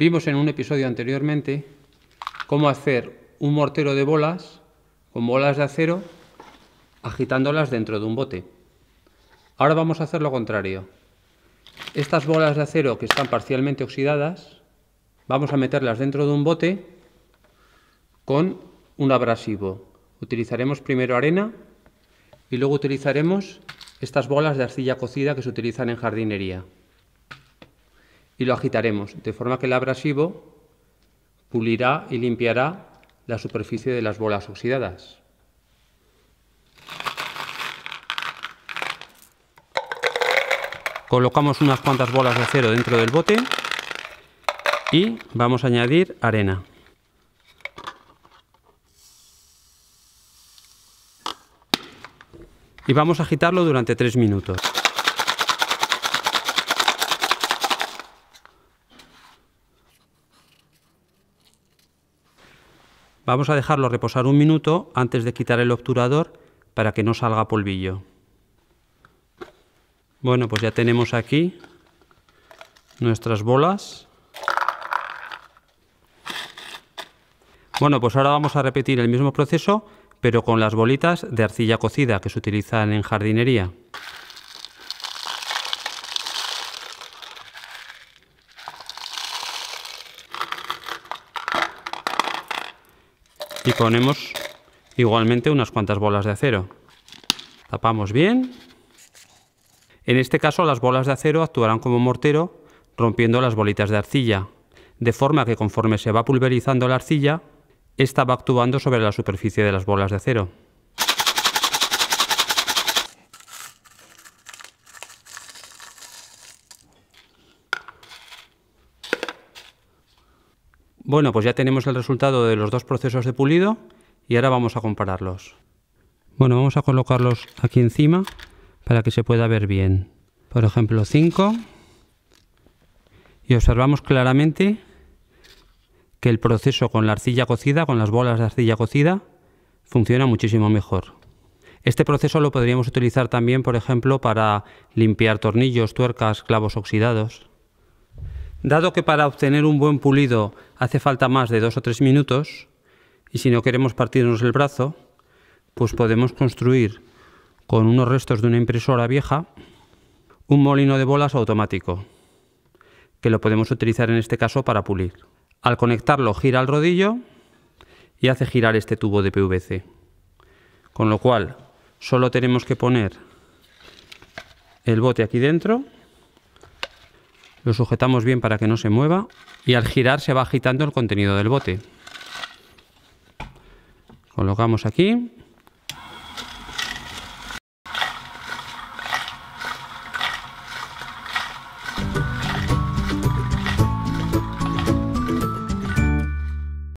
Vimos en un episodio anteriormente cómo hacer un mortero de bolas con bolas de acero agitándolas dentro de un bote. Ahora vamos a hacer lo contrario. Estas bolas de acero que están parcialmente oxidadas, vamos a meterlas dentro de un bote con un abrasivo. Utilizaremos primero arena y luego utilizaremos estas bolas de arcilla cocida que se utilizan en jardinería y lo agitaremos, de forma que el abrasivo pulirá y limpiará la superficie de las bolas oxidadas. Colocamos unas cuantas bolas de acero dentro del bote y vamos a añadir arena. Y vamos a agitarlo durante tres minutos. Vamos a dejarlo reposar un minuto antes de quitar el obturador para que no salga polvillo. Bueno, pues ya tenemos aquí nuestras bolas. Bueno, pues ahora vamos a repetir el mismo proceso, pero con las bolitas de arcilla cocida que se utilizan en jardinería. y ponemos igualmente unas cuantas bolas de acero. Tapamos bien. En este caso las bolas de acero actuarán como mortero rompiendo las bolitas de arcilla, de forma que conforme se va pulverizando la arcilla, esta va actuando sobre la superficie de las bolas de acero. Bueno, pues ya tenemos el resultado de los dos procesos de pulido y ahora vamos a compararlos. Bueno, vamos a colocarlos aquí encima para que se pueda ver bien. Por ejemplo, 5 y observamos claramente que el proceso con la arcilla cocida, con las bolas de arcilla cocida, funciona muchísimo mejor. Este proceso lo podríamos utilizar también, por ejemplo, para limpiar tornillos, tuercas, clavos oxidados. Dado que para obtener un buen pulido hace falta más de dos o tres minutos, y si no queremos partirnos el brazo, pues podemos construir con unos restos de una impresora vieja un molino de bolas automático, que lo podemos utilizar en este caso para pulir. Al conectarlo gira el rodillo y hace girar este tubo de PVC. Con lo cual, solo tenemos que poner el bote aquí dentro lo sujetamos bien para que no se mueva y al girar se va agitando el contenido del bote. Colocamos aquí